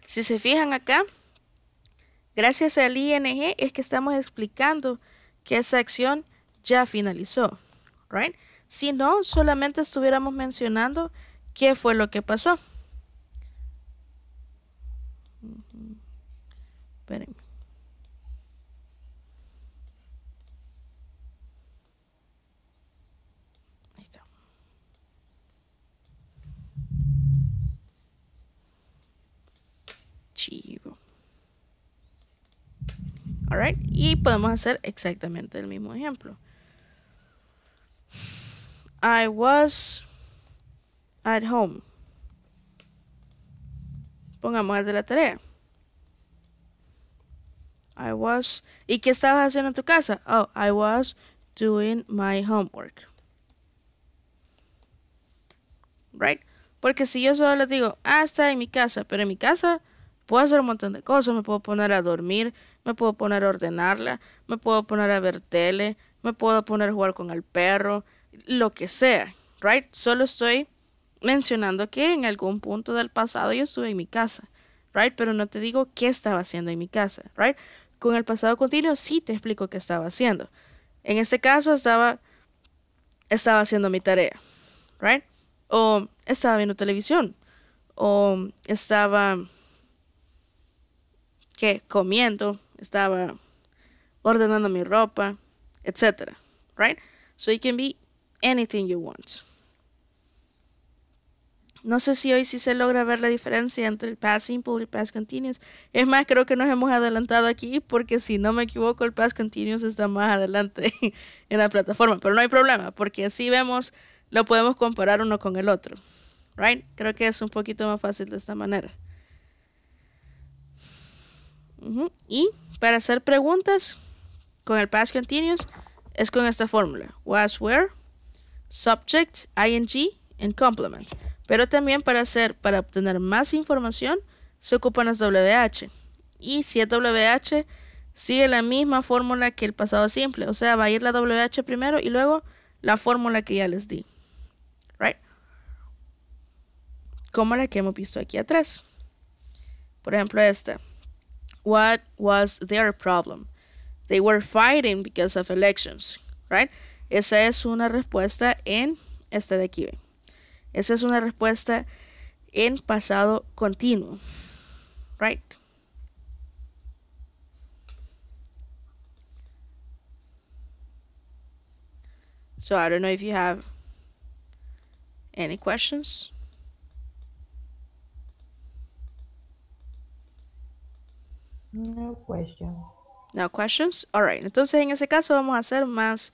Si se fijan acá, gracias al ING es que estamos explicando que esa acción ya finalizó, right? Si no, solamente estuviéramos mencionando qué fue lo que pasó. Espérenme. Y podemos hacer exactamente el mismo ejemplo. I was at home. Pongamos el de la tarea. I was. ¿Y qué estabas haciendo en tu casa? Oh, I was doing my homework. Right? Porque si yo solo les digo, ah, está en mi casa, pero en mi casa puedo hacer un montón de cosas, me puedo poner a dormir, me puedo poner a ordenarla, me puedo poner a ver tele, me puedo poner a jugar con el perro, lo que sea, right? Solo estoy mencionando que en algún punto del pasado yo estuve en mi casa, right? Pero no te digo qué estaba haciendo en mi casa, right? Con el pasado continuo sí te explico qué estaba haciendo. En este caso estaba estaba haciendo mi tarea, right? O estaba viendo televisión, o estaba ¿qué? comiendo, estaba ordenando mi ropa, etc. Right? So it can be anything you want. No sé si hoy sí se logra ver la diferencia entre el past simple y el past continuous. Es más, creo que nos hemos adelantado aquí porque si no me equivoco el past continuous está más adelante en la plataforma. Pero no hay problema porque así vemos, lo podemos comparar uno con el otro. Right? Creo que es un poquito más fácil de esta manera. Y para hacer preguntas con el past continuous es con esta fórmula. Was, where, subject, ing, and complement. Pero también para hacer, para obtener más información, se ocupan las WH. Y si es WH, sigue la misma fórmula que el pasado simple. O sea, va a ir la WH primero y luego la fórmula que ya les di. Right? Como la que hemos visto aquí atrás. Por ejemplo, esta. what was their problem. They were fighting because of elections, right? Esa es una respuesta en esta de aquí. Esa es una respuesta en pasado continuo, right? So I don't know if you have any questions. No questions. No questions. All right. Entonces, en ese caso, vamos a hacer más,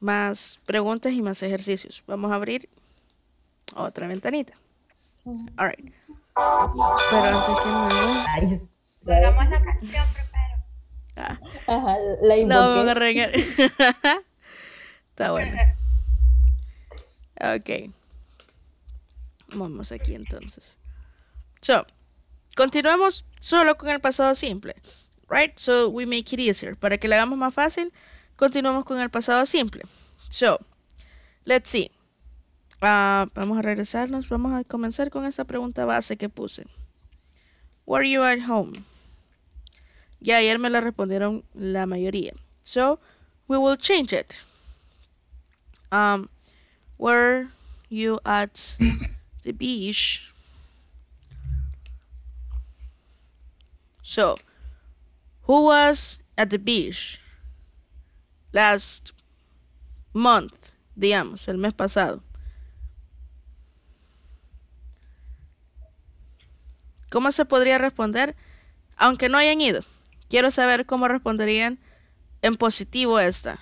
más preguntas y más ejercicios. Vamos a abrir otra ventanita. All right. Pero antes que nada. Pongamos la canción primero. Ah. Ajá, la invoqué. No, me voy a regar. Está bueno. Ok. Vamos aquí entonces. So, Continuemos solo con el pasado simple, right? So we make it easier. Para que lo hagamos más fácil, continuamos con el pasado simple. So, let's see. Ah, vamos a regresarnos, vamos a comenzar con esta pregunta base que puse. Were you at home? Ya ayer me la respondieron la mayoría. So, we will change it. Um, were you at the beach? So, who was at the beach last month, digamos, el mes pasado? ¿Cómo se podría responder? Aunque no hayan ido. Quiero saber cómo responderían en positivo esta.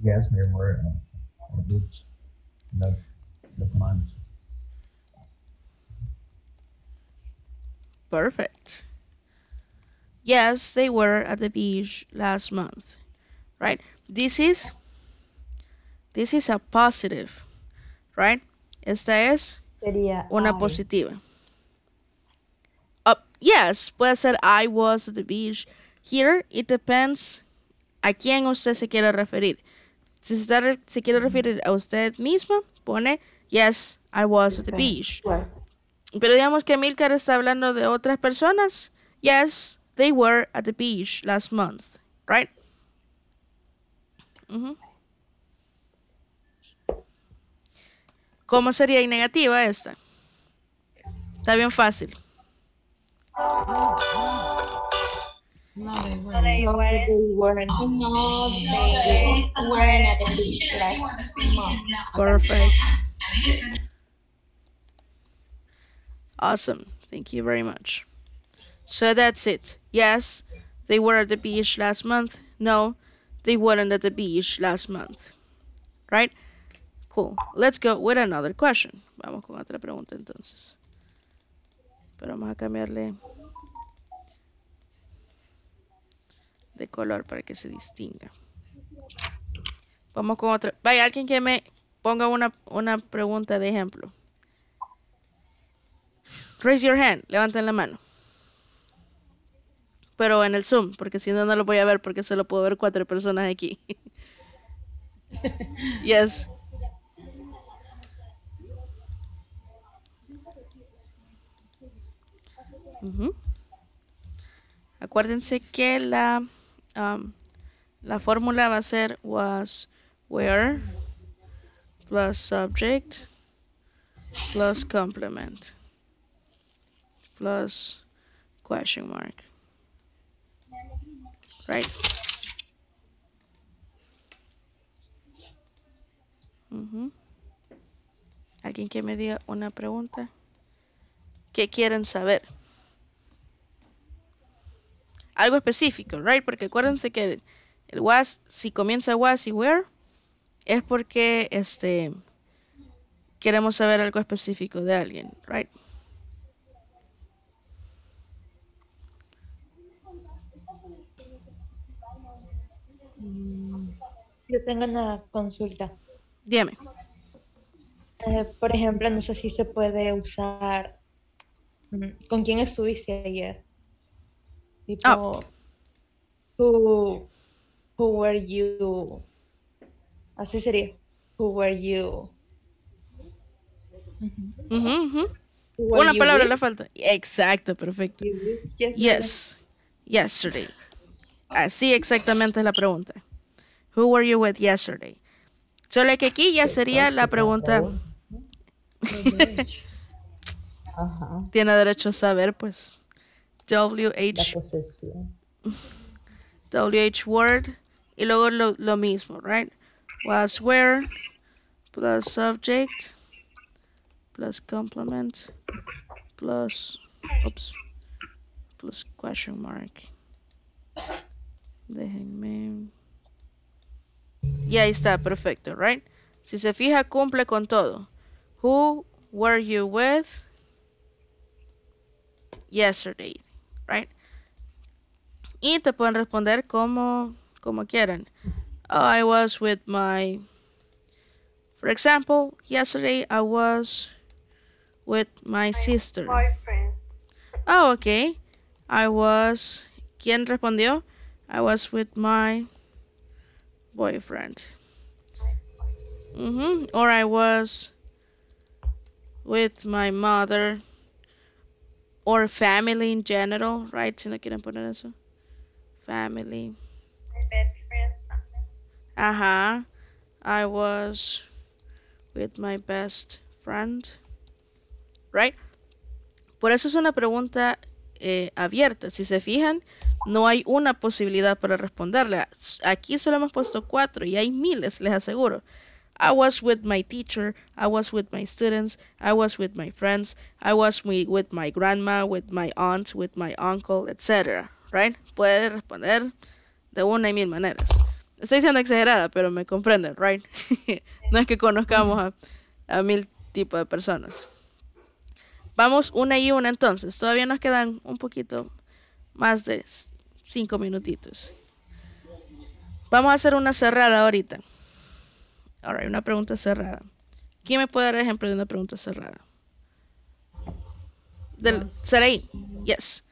Yes, there were uh, uh, Perfect. Yes, they were at the beach last month. Right? This is this is a positive, right? Esta es Sería una I. positiva. Uh, yes, puede ser I was at the beach. Here it depends a quién usted se quiere referir. Si se, quiere referir a usted misma, pone Yes, I was at the beach. Yes. Pero digamos que Milcar está hablando de otras personas. Yes, they were at the beach last month, right? ¿Cómo sería y negativa esta? Está bien fácil. No, they weren't. Perfect. Awesome. Thank you very much. So that's it. Yes, they were at the beach last month. No, they weren't at the beach last month. Right? Cool. Let's go with another question. Vamos con otra pregunta entonces. Pero vamos a cambiarle de color para que se distinga. Vamos con otra. Vaya, alguien que me ponga una, una pregunta de ejemplo. Raise your hand, levanten la mano. Pero en el Zoom, porque si no, no lo voy a ver porque solo puedo ver cuatro personas aquí. yes. Acuérdense que la, um, la fórmula va a ser was where plus subject plus complement plus question mark. Right? Mm-hmm. Alguien que me diga una pregunta. ¿Qué quieren saber? Algo específico, right? Porque acuérdense que el, was, si comienza was y where, es porque este queremos saber algo específico de alguien, right? Yo tengo una consulta. Dime. Eh, por ejemplo, no sé si se puede usar. Mm, ¿Con quién estuviste ayer? Tipo. Ah. Who, were you? Así sería. Who were you? Una palabra le falta. Exacto, perfecto. Yes, yesterday. Así exactamente es la pregunta. Who were you with yesterday? Solo que aquí ya sería la pregunta. Tiene derecho a saber, pues. WH. WH word. Y luego lo, lo mismo, right? Was where. Plus subject. Plus complement. Plus. Plus question mark. Déjenme. Y ahí está, perfecto, right? Si se fija, cumple con todo. Who were you with yesterday, right? Y te pueden responder como, como quieran. I was with my... For example, yesterday I was with my, my sister. Boyfriend. Oh, okay. I was... ¿Quién respondió? I was with my boyfriend. Mm Or I was with my mother or family in general, right? Si no quieren poner eso. Family. Ajá. Uh -huh. I was with my best friend. Right? Por eso es una pregunta eh, abierta. Si se fijan, no hay una posibilidad para responderle. Aquí solo hemos puesto cuatro y hay miles, les aseguro. I was with my teacher, I was with my students, I was with my friends, I was with my grandma, with my aunt, with my uncle, etc. Right? Puede responder de una y mil maneras. Estoy siendo exagerada, pero me comprenden, right? no es que conozcamos a, a mil tipos de personas. Vamos una y una entonces. Todavía nos quedan un poquito más de cinco minutitos. Vamos a hacer una cerrada ahorita. Ahora, right, una pregunta cerrada. ¿Quién me puede dar ejemplo de una pregunta cerrada? Del, Saraí, yes.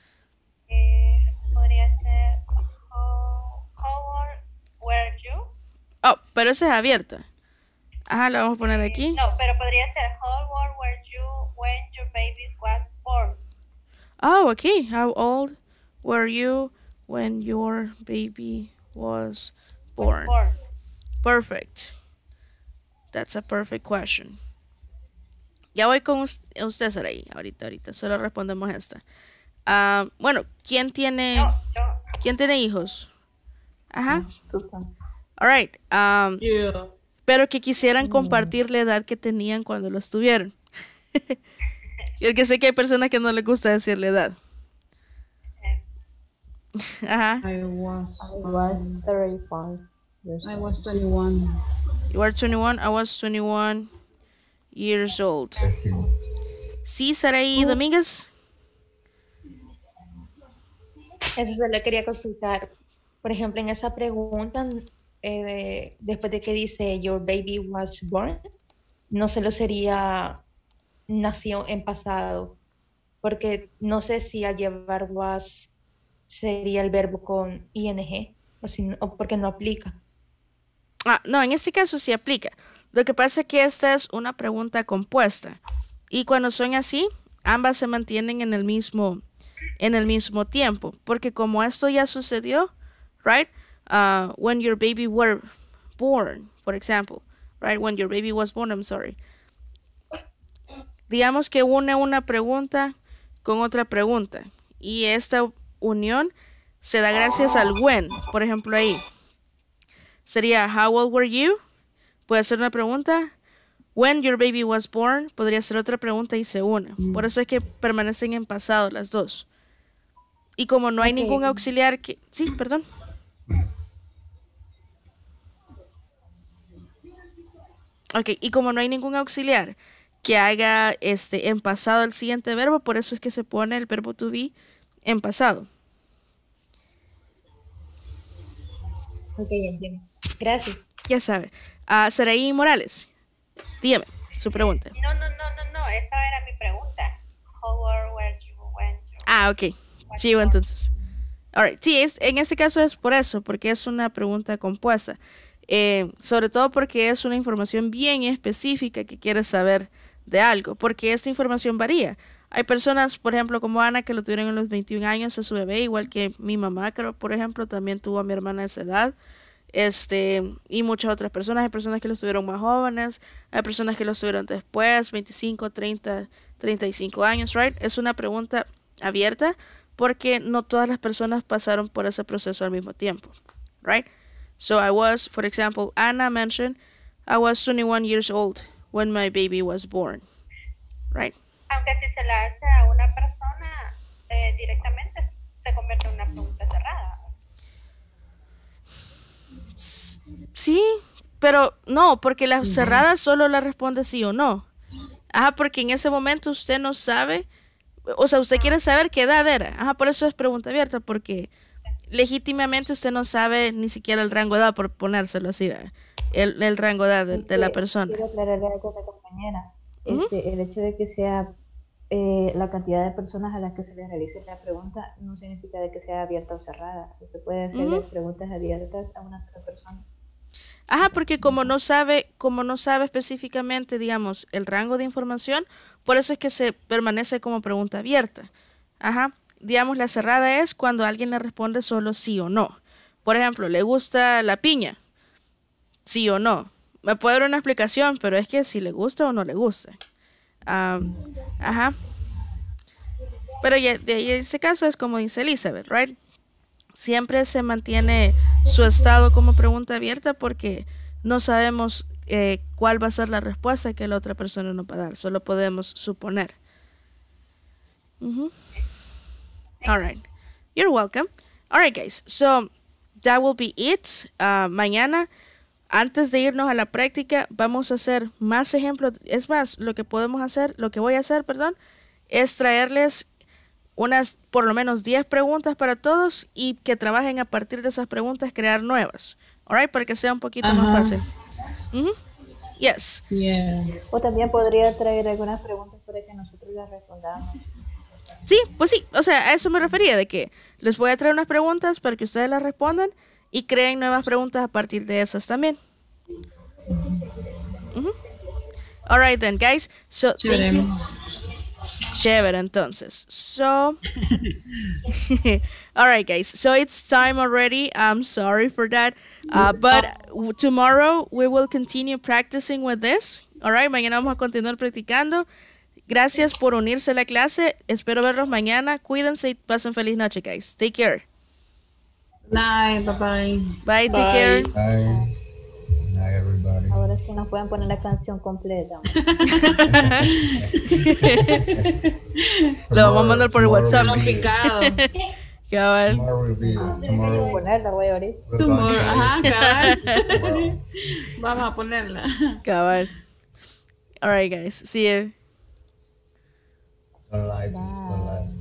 Eh, podría ser, how, old were you? Oh, pero esa es abierta. Ajá, la vamos a poner aquí. No, pero podría ser How old were you when your baby was born? Oh, ok. How old were you when your baby was born? Perfect. That's a perfect question. Ya voy con ustedes ahí, Ahorita, ahorita. Solo respondemos esta. Ah, bueno, ¿quién tiene, ¿quién tiene hijos? Ajá. Mm, All right. Um, pero que quisieran compartir la edad que tenían cuando los tuvieron. Yo que sé que hay personas que no les gusta decir la edad. Ajá. I was. 35. I was 21. You were 21. I was 21 years old. Sí, Saraí oh. Eso solo quería consultar. Por ejemplo, en esa pregunta, eh, después de que dice Your baby was born, no se lo sería nació en pasado, porque no sé si al llevar was sería el verbo con ing, o, porque no aplica. Ah, no, en este caso sí aplica. Lo que pasa es que esta es una pregunta compuesta. Y cuando son así, ambas se mantienen en el mismo, en el mismo tiempo. Porque como esto ya sucedió, right? Uh, when your baby were born, for example. Right? When your baby was born, I'm sorry. Digamos que une una pregunta con otra pregunta. Y esta unión se da gracias al when. Por ejemplo, ahí. Sería, how old were you? Puede ser una pregunta. When your baby was born podría ser otra pregunta y se une. Por eso es que permanecen en pasado las dos. Y como no hay ningún auxiliar que... Sí, perdón. Ok, y como no hay ningún auxiliar que haga este en pasado el siguiente verbo, por eso es que se pone el verbo to be en pasado. Ok, entiendo. Gracias. Ya sabe. A Saraí Morales, dígame su pregunta. No, no, no, no, no, esa era mi pregunta. Ah, ok. Chivo, entonces. Sí, es, en este caso es por eso, porque es una pregunta compuesta. Eh, sobre todo porque es una información bien específica que quieres saber de algo, porque esta información varía. Hay personas, por ejemplo, como Ana, que lo tuvieron en los 21 años a su bebé, igual que mi mamá, creo, por ejemplo, también tuvo a mi hermana a esa edad. Este, y muchas otras personas. Hay personas que lo tuvieron más jóvenes, hay personas que lo tuvieron después, 25, 30, 35 años, ¿right? Es una pregunta abierta porque no todas las personas pasaron por ese proceso al mismo tiempo, ¿right? So I was, for example, Ana mentioned, I was 21 years old when my baby was born, ¿right? Aunque si se la hace a una persona eh, directamente, se convierte en una pregunta cerrada. Sí, pero no, porque la cerrada solo la responde sí o no. Ah, porque en ese momento usted no sabe, o sea, usted quiere saber qué edad era. Ah, por eso es pregunta abierta, porque legítimamente usted no sabe ni siquiera el rango de edad, por ponérselo así, el, el rango de edad de, la persona. Este, el hecho de que sea eh, la cantidad de personas a las que se les realice la pregunta no significa de que sea abierta o cerrada. Usted puede hacer preguntas abiertas a una sola persona. Ajá, porque como no sabe, como no sabe específicamente, digamos, el rango de información, por eso es que se permanece como pregunta abierta. Ajá, digamos, la cerrada es cuando alguien le responde solo sí o no. Por ejemplo, ¿le gusta la piña? Sí o no me puede dar una explicación, pero es que si le gusta o no le gusta. ajá. Pero ya, de ese caso es como dice Elizabeth, right? Siempre se mantiene su estado como pregunta abierta porque no sabemos eh, cuál va a ser la respuesta que la otra persona nos va a dar. Solo podemos suponer. All right. You're welcome. All right, guys. So that will be it. Uh, mañana antes de irnos a la práctica, vamos a hacer más ejemplos. Es más, lo que podemos hacer, lo que voy a hacer, perdón, es traerles unas, por lo menos 10 preguntas para todos y que trabajen a partir de esas preguntas, crear nuevas. Alright, para que sea un poquito más fácil. Sí. yes. O también podría traer algunas preguntas para que nosotros las respondamos. Sí, pues sí, o sea, a eso me refería, de que les voy a traer unas preguntas para que ustedes las respondan y creen nuevas preguntas a partir de esas también. All right then, guys. So, Chévere, entonces. So, all right, guys. So it's time already. I'm sorry for that. Uh, but tomorrow we will continue practicing with this. All right, mañana vamos a continuar practicando. Gracias por unirse a la clase. Espero verlos mañana. Cuídense y pasen feliz noche, guys. Take care bye bye. Bye, take care. Bye. everybody. Ahora sí nos pueden poner la canción completa. Lo vamos a mandar por el WhatsApp. Los picados. Cabal. Tomorrow will be. Tomorrow. Ponerla, uh, ah, Tomorrow. Ajá, cabal. Vamos a ponerla. Cabal. All right, guys. See you. Bye.